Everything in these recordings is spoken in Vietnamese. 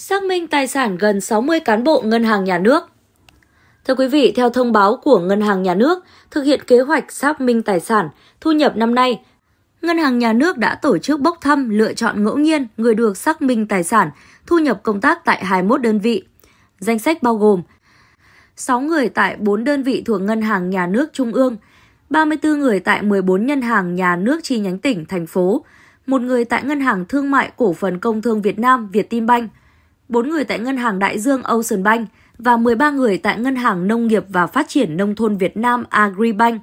xác minh tài sản gần 60 cán bộ ngân hàng nhà nước. Thưa quý vị, theo thông báo của Ngân hàng Nhà nước, thực hiện kế hoạch xác minh tài sản thu nhập năm nay, Ngân hàng Nhà nước đã tổ chức bốc thăm lựa chọn ngẫu nhiên người được xác minh tài sản thu nhập công tác tại 21 đơn vị. Danh sách bao gồm 6 người tại 4 đơn vị thuộc Ngân hàng Nhà nước Trung ương, 34 người tại 14 ngân hàng nhà nước chi nhánh tỉnh, thành phố, một người tại Ngân hàng Thương mại Cổ phần Công thương Việt Nam Việt Tim Banh, 4 người tại Ngân hàng Đại Dương Ocean Bank và 13 người tại Ngân hàng Nông nghiệp và Phát triển Nông thôn Việt Nam Agribank.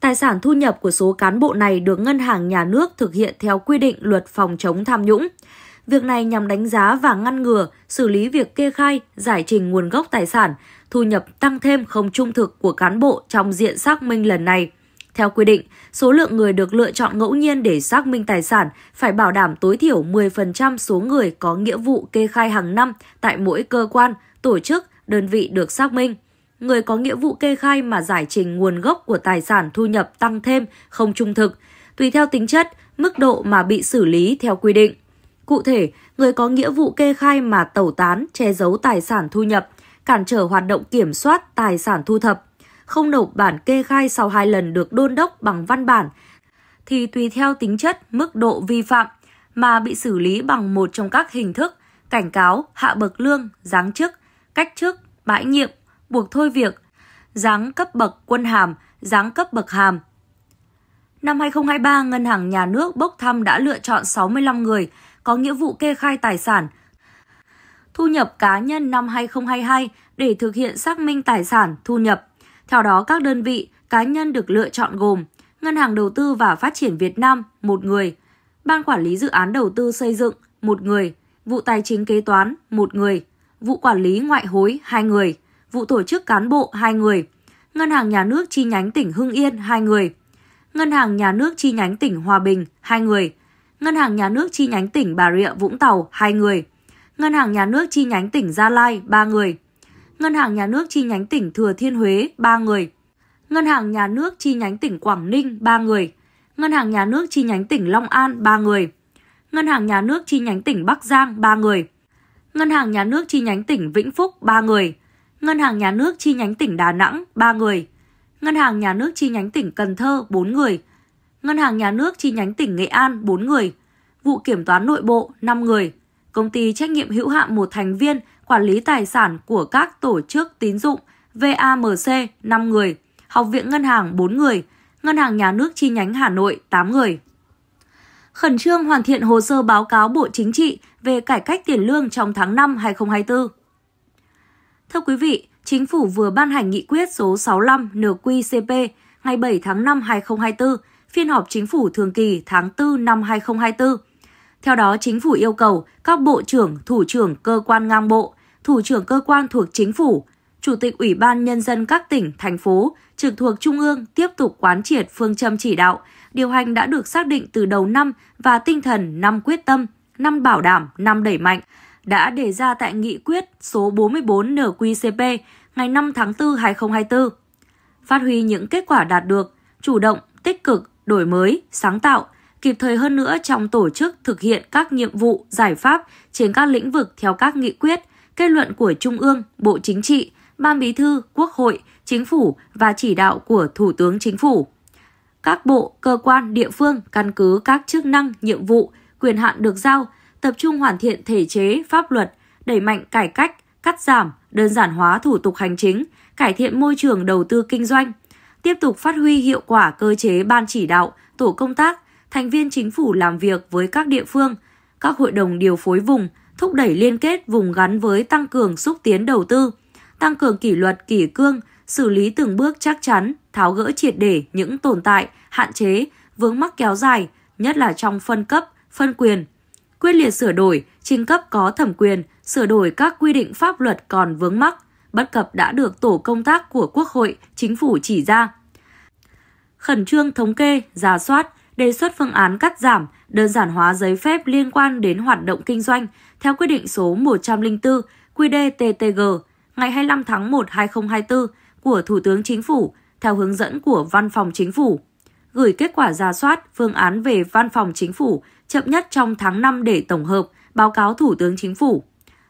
Tài sản thu nhập của số cán bộ này được Ngân hàng Nhà nước thực hiện theo quy định luật phòng chống tham nhũng. Việc này nhằm đánh giá và ngăn ngừa, xử lý việc kê khai, giải trình nguồn gốc tài sản, thu nhập tăng thêm không trung thực của cán bộ trong diện xác minh lần này – theo quy định, số lượng người được lựa chọn ngẫu nhiên để xác minh tài sản phải bảo đảm tối thiểu 10% số người có nghĩa vụ kê khai hàng năm tại mỗi cơ quan, tổ chức, đơn vị được xác minh. Người có nghĩa vụ kê khai mà giải trình nguồn gốc của tài sản thu nhập tăng thêm không trung thực, tùy theo tính chất, mức độ mà bị xử lý theo quy định. Cụ thể, người có nghĩa vụ kê khai mà tẩu tán, che giấu tài sản thu nhập, cản trở hoạt động kiểm soát tài sản thu thập không nộp bản kê khai sau hai lần được đôn đốc bằng văn bản, thì tùy theo tính chất, mức độ vi phạm mà bị xử lý bằng một trong các hình thức cảnh cáo, hạ bậc lương, giáng chức, cách chức, bãi nhiệm, buộc thôi việc, giáng cấp bậc quân hàm, giáng cấp bậc hàm. Năm 2023, Ngân hàng Nhà nước bốc thăm đã lựa chọn 65 người có nghĩa vụ kê khai tài sản, thu nhập cá nhân năm 2022 để thực hiện xác minh tài sản thu nhập. Theo đó, các đơn vị, cá nhân được lựa chọn gồm Ngân hàng Đầu tư và Phát triển Việt Nam, một người, Ban Quản lý Dự án Đầu tư Xây dựng, một người, Vụ Tài chính Kế toán, một người, Vụ Quản lý Ngoại hối, hai người, Vụ Tổ chức Cán bộ, hai người, Ngân hàng Nhà nước chi nhánh tỉnh Hưng Yên, hai người, Ngân hàng Nhà nước chi nhánh tỉnh Hòa Bình, hai người, Ngân hàng Nhà nước chi nhánh tỉnh Bà Rịa, Vũng Tàu, hai người, Ngân hàng Nhà nước chi nhánh tỉnh Gia Lai, ba người, Ngân hàng Nhà nước chi nhánh tỉnh Thừa Thiên Huế 3 người, Ngân hàng Nhà nước chi nhánh tỉnh Quảng Ninh 3 người, Ngân hàng Nhà nước chi nhánh tỉnh Long An 3 người, Ngân hàng Nhà nước chi nhánh tỉnh Bắc Giang 3 người, Ngân hàng Nhà nước chi nhánh tỉnh Vĩnh Phúc 3 người, Ngân hàng Nhà nước chi nhánh tỉnh Đà Nẵng 3 người, Ngân hàng Nhà nước chi nhánh tỉnh Cần Thơ 4 người, Ngân hàng Nhà nước chi nhánh tỉnh Nghệ An 4 người, vụ kiểm toán nội bộ 5 người, công ty trách nhiệm hữu hạn một thành viên quản lý tài sản của các tổ chức tín dụng VAMC 5 người, Học viện Ngân hàng 4 người, Ngân hàng Nhà nước chi nhánh Hà Nội 8 người. Khẩn trương hoàn thiện hồ sơ báo cáo Bộ Chính trị về cải cách tiền lương trong tháng 5 2024. Thưa quý vị, Chính phủ vừa ban hành nghị quyết số 65 NQCP ngày 7 tháng 5 2024, phiên họp chính phủ thường kỳ tháng 4 năm 2024 theo đó, chính phủ yêu cầu các bộ trưởng, thủ trưởng cơ quan ngang bộ, thủ trưởng cơ quan thuộc chính phủ, chủ tịch Ủy ban nhân dân các tỉnh, thành phố trực thuộc trung ương tiếp tục quán triệt phương châm chỉ đạo, điều hành đã được xác định từ đầu năm và tinh thần năm quyết tâm, năm bảo đảm, năm đẩy mạnh đã đề ra tại nghị quyết số 44 NQCP ngày 5 tháng 4 2024. Phát huy những kết quả đạt được, chủ động, tích cực, đổi mới, sáng tạo, kịp thời hơn nữa trong tổ chức thực hiện các nhiệm vụ, giải pháp trên các lĩnh vực theo các nghị quyết, kết luận của Trung ương, Bộ Chính trị, Ban Bí thư, Quốc hội, Chính phủ và chỉ đạo của Thủ tướng Chính phủ. Các bộ, cơ quan, địa phương căn cứ các chức năng, nhiệm vụ, quyền hạn được giao, tập trung hoàn thiện thể chế, pháp luật, đẩy mạnh cải cách, cắt giảm, đơn giản hóa thủ tục hành chính, cải thiện môi trường đầu tư kinh doanh, tiếp tục phát huy hiệu quả cơ chế ban chỉ đạo, tổ công tác, thành viên chính phủ làm việc với các địa phương, các hội đồng điều phối vùng, thúc đẩy liên kết vùng gắn với tăng cường xúc tiến đầu tư, tăng cường kỷ luật kỷ cương, xử lý từng bước chắc chắn, tháo gỡ triệt để những tồn tại, hạn chế, vướng mắc kéo dài, nhất là trong phân cấp, phân quyền. Quyết liệt sửa đổi, trình cấp có thẩm quyền, sửa đổi các quy định pháp luật còn vướng mắc, bất cập đã được tổ công tác của Quốc hội, chính phủ chỉ ra. Khẩn trương thống kê, giả soát, đề xuất phương án cắt giảm, đơn giản hóa giấy phép liên quan đến hoạt động kinh doanh theo quyết định số 104 QĐ-TTG ngày 25 tháng 1 2024 của Thủ tướng Chính phủ theo hướng dẫn của Văn phòng Chính phủ. Gửi kết quả ra soát phương án về Văn phòng Chính phủ chậm nhất trong tháng 5 để tổng hợp, báo cáo Thủ tướng Chính phủ.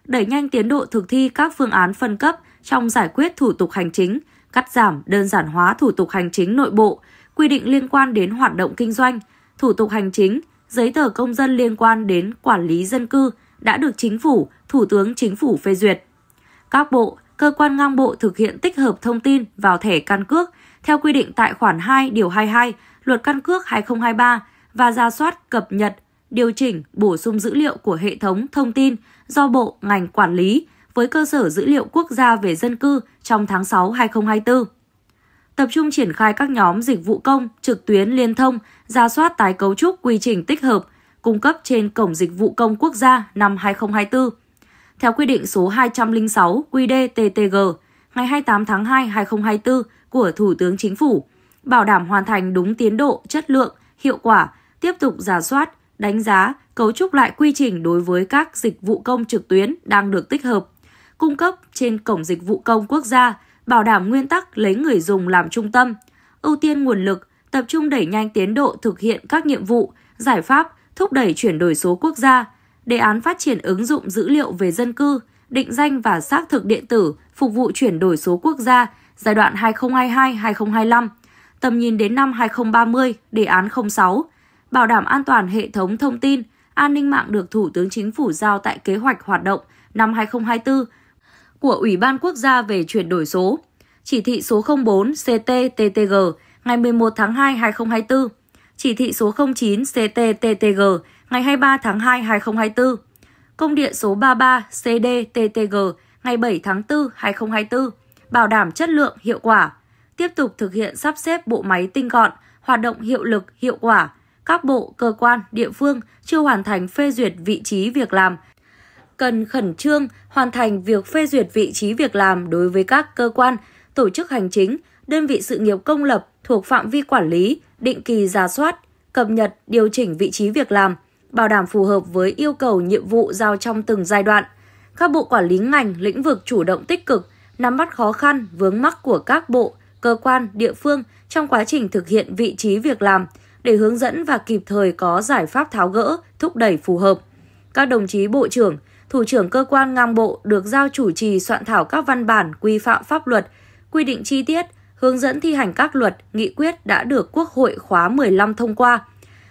Đẩy nhanh tiến độ thực thi các phương án phân cấp trong giải quyết thủ tục hành chính, cắt giảm đơn giản hóa thủ tục hành chính nội bộ, quy định liên quan đến hoạt động kinh doanh, thủ tục hành chính, giấy tờ công dân liên quan đến quản lý dân cư đã được Chính phủ, Thủ tướng Chính phủ phê duyệt. Các bộ, cơ quan ngang bộ thực hiện tích hợp thông tin vào thẻ căn cước theo quy định tại khoản 2 điều 22 Luật căn cước 2023 và ra soát cập nhật, điều chỉnh, bổ sung dữ liệu của hệ thống thông tin do bộ ngành quản lý với cơ sở dữ liệu quốc gia về dân cư trong tháng 6 2024 tập trung triển khai các nhóm dịch vụ công, trực tuyến liên thông, ra soát tái cấu trúc quy trình tích hợp, cung cấp trên Cổng Dịch vụ Công Quốc gia năm 2024. Theo quy định số 206 QĐ-TTG ngày 28 tháng 2 2024 của Thủ tướng Chính phủ, bảo đảm hoàn thành đúng tiến độ, chất lượng, hiệu quả, tiếp tục giả soát, đánh giá, cấu trúc lại quy trình đối với các dịch vụ công trực tuyến đang được tích hợp, cung cấp trên Cổng Dịch vụ Công Quốc gia bảo đảm nguyên tắc lấy người dùng làm trung tâm, ưu tiên nguồn lực, tập trung đẩy nhanh tiến độ thực hiện các nhiệm vụ, giải pháp, thúc đẩy chuyển đổi số quốc gia, đề án phát triển ứng dụng dữ liệu về dân cư, định danh và xác thực điện tử phục vụ chuyển đổi số quốc gia giai đoạn 2022-2025, tầm nhìn đến năm 2030, đề án 06, bảo đảm an toàn hệ thống thông tin, an ninh mạng được Thủ tướng Chính phủ giao tại kế hoạch hoạt động năm 2024 của Ủy ban Quốc gia về chuyển đổi số, chỉ thị số 04 CTTTG ngày 11 tháng 2 2024, chỉ thị số 09 CTTTG ngày 23 tháng 2 2024, công điện số 33 CDTTG ngày 7 tháng 4 2024, bảo đảm chất lượng, hiệu quả, tiếp tục thực hiện sắp xếp bộ máy tinh gọn, hoạt động hiệu lực, hiệu quả, các bộ, cơ quan, địa phương chưa hoàn thành phê duyệt vị trí việc làm cần khẩn trương hoàn thành việc phê duyệt vị trí việc làm đối với các cơ quan, tổ chức hành chính, đơn vị sự nghiệp công lập thuộc phạm vi quản lý, định kỳ giả soát, cập nhật, điều chỉnh vị trí việc làm, bảo đảm phù hợp với yêu cầu nhiệm vụ giao trong từng giai đoạn. Các bộ quản lý ngành, lĩnh vực chủ động tích cực, nắm bắt khó khăn, vướng mắc của các bộ, cơ quan, địa phương trong quá trình thực hiện vị trí việc làm để hướng dẫn và kịp thời có giải pháp tháo gỡ, thúc đẩy phù hợp. Các đồng chí bộ trưởng, thủ trưởng cơ quan ngang bộ được giao chủ trì soạn thảo các văn bản quy phạm pháp luật, quy định chi tiết, hướng dẫn thi hành các luật, nghị quyết đã được Quốc hội khóa 15 thông qua,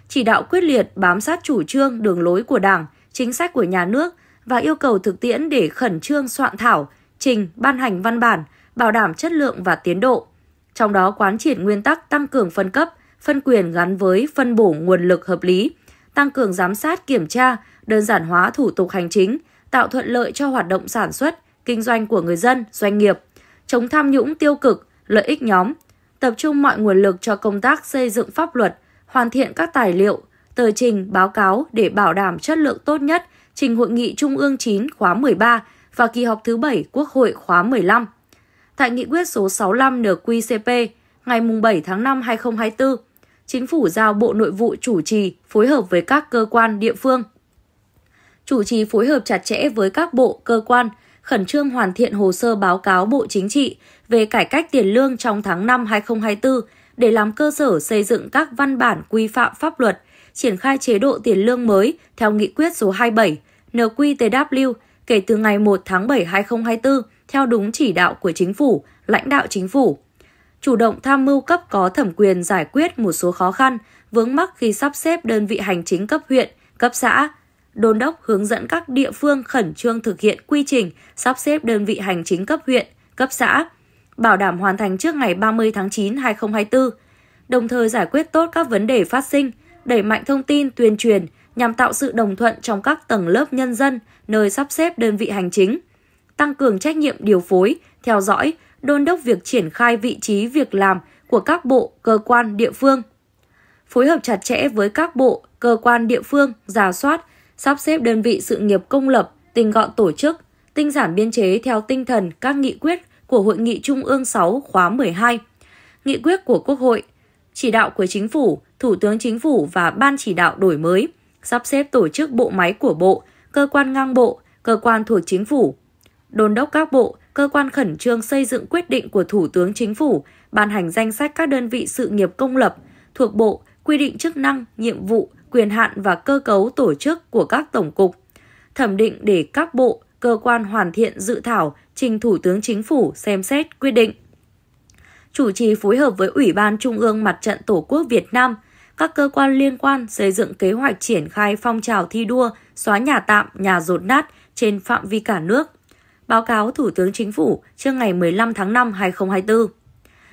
chỉ đạo quyết liệt bám sát chủ trương, đường lối của Đảng, chính sách của nhà nước và yêu cầu thực tiễn để khẩn trương soạn thảo, trình, ban hành văn bản, bảo đảm chất lượng và tiến độ. Trong đó quán triệt nguyên tắc tăng cường phân cấp, phân quyền gắn với phân bổ nguồn lực hợp lý, tăng cường giám sát kiểm tra, đơn giản hóa thủ tục hành chính – tạo thuận lợi cho hoạt động sản xuất, kinh doanh của người dân, doanh nghiệp, chống tham nhũng tiêu cực, lợi ích nhóm, tập trung mọi nguồn lực cho công tác xây dựng pháp luật, hoàn thiện các tài liệu, tờ trình, báo cáo để bảo đảm chất lượng tốt nhất trình Hội nghị Trung ương 9 khóa 13 và kỳ họp thứ 7 Quốc hội khóa 15. Tại nghị quyết số 65 NQCP ngày 7 tháng 5 2024, Chính phủ giao Bộ Nội vụ chủ trì phối hợp với các cơ quan địa phương chủ trì phối hợp chặt chẽ với các bộ, cơ quan, khẩn trương hoàn thiện hồ sơ báo cáo Bộ Chính trị về cải cách tiền lương trong tháng 5 2024 để làm cơ sở xây dựng các văn bản quy phạm pháp luật, triển khai chế độ tiền lương mới theo nghị quyết số 27 NQTW kể từ ngày 1 tháng 7 2024 theo đúng chỉ đạo của chính phủ, lãnh đạo chính phủ. Chủ động tham mưu cấp có thẩm quyền giải quyết một số khó khăn, vướng mắc khi sắp xếp đơn vị hành chính cấp huyện, cấp xã, đôn đốc hướng dẫn các địa phương khẩn trương thực hiện quy trình sắp xếp đơn vị hành chính cấp huyện, cấp xã, bảo đảm hoàn thành trước ngày 30 tháng 9 2024, đồng thời giải quyết tốt các vấn đề phát sinh, đẩy mạnh thông tin tuyên truyền nhằm tạo sự đồng thuận trong các tầng lớp nhân dân nơi sắp xếp đơn vị hành chính, tăng cường trách nhiệm điều phối, theo dõi, đôn đốc việc triển khai vị trí việc làm của các bộ, cơ quan địa phương. Phối hợp chặt chẽ với các bộ, cơ quan địa phương, giả soát, sắp xếp đơn vị sự nghiệp công lập, tinh gọn tổ chức, tinh giản biên chế theo tinh thần các nghị quyết của Hội nghị Trung ương 6 khóa 12, nghị quyết của Quốc hội, chỉ đạo của Chính phủ, Thủ tướng Chính phủ và Ban chỉ đạo đổi mới, sắp xếp tổ chức bộ máy của Bộ, cơ quan ngang bộ, cơ quan thuộc Chính phủ, đôn đốc các bộ, cơ quan khẩn trương xây dựng quyết định của Thủ tướng Chính phủ, ban hành danh sách các đơn vị sự nghiệp công lập, thuộc Bộ, quy định chức năng, nhiệm vụ, quyền hạn và cơ cấu tổ chức của các tổng cục, thẩm định để các bộ, cơ quan hoàn thiện dự thảo trình Thủ tướng Chính phủ xem xét quyết định. Chủ trì phối hợp với Ủy ban Trung ương Mặt trận Tổ quốc Việt Nam, các cơ quan liên quan xây dựng kế hoạch triển khai phong trào thi đua xóa nhà tạm, nhà rột nát trên phạm vi cả nước. Báo cáo Thủ tướng Chính phủ trước ngày 15 tháng 5 2024.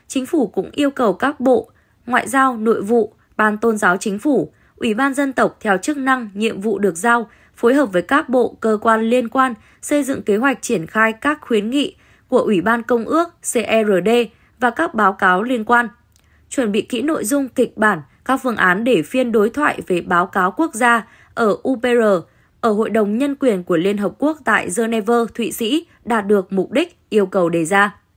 Chính phủ cũng yêu cầu các bộ, ngoại giao, nội vụ, ban tôn giáo chính phủ, Ủy ban dân tộc theo chức năng, nhiệm vụ được giao, phối hợp với các bộ, cơ quan liên quan xây dựng kế hoạch triển khai các khuyến nghị của Ủy ban Công ước CRD e và các báo cáo liên quan. Chuẩn bị kỹ nội dung kịch bản, các phương án để phiên đối thoại về báo cáo quốc gia ở UPR, ở Hội đồng Nhân quyền của Liên Hợp Quốc tại Geneva, Thụy Sĩ đạt được mục đích yêu cầu đề ra.